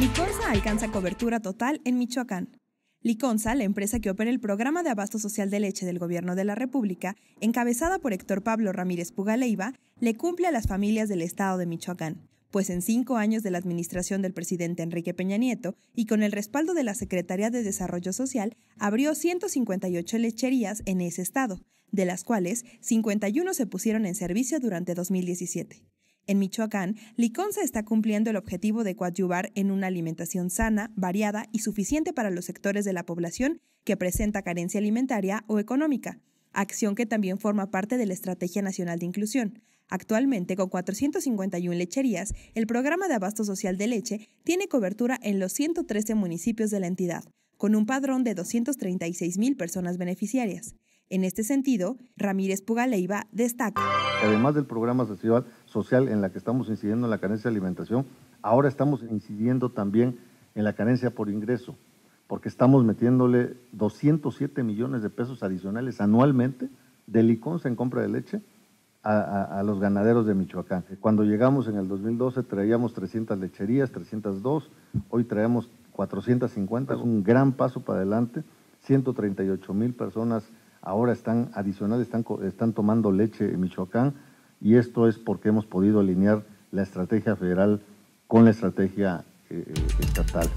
Liconza alcanza cobertura total en Michoacán. Liconza, la empresa que opera el programa de abasto social de leche del Gobierno de la República, encabezada por Héctor Pablo Ramírez Pugaleiva, le cumple a las familias del Estado de Michoacán, pues en cinco años de la administración del presidente Enrique Peña Nieto y con el respaldo de la Secretaría de Desarrollo Social, abrió 158 lecherías en ese estado, de las cuales 51 se pusieron en servicio durante 2017. En Michoacán, Liconza está cumpliendo el objetivo de coadyuvar en una alimentación sana, variada y suficiente para los sectores de la población que presenta carencia alimentaria o económica, acción que también forma parte de la Estrategia Nacional de Inclusión. Actualmente, con 451 lecherías, el programa de abasto social de leche tiene cobertura en los 113 municipios de la entidad, con un padrón de 236 personas beneficiarias. En este sentido, Ramírez Pugaleiva destaca. Además del programa social en la que estamos incidiendo en la carencia de alimentación, ahora estamos incidiendo también en la carencia por ingreso, porque estamos metiéndole 207 millones de pesos adicionales anualmente de licón en compra de leche a, a, los ganaderos de Michoacán. Cuando llegamos en el 2012 traíamos 300 lecherías, 302, hoy traemos 450, un gran paso para adelante, 138 mil personas ahora están adicionales, están, tomando leche en Michoacán y esto es porque hemos podido alinear la estrategia federal con la estrategia eh, eh, estatal.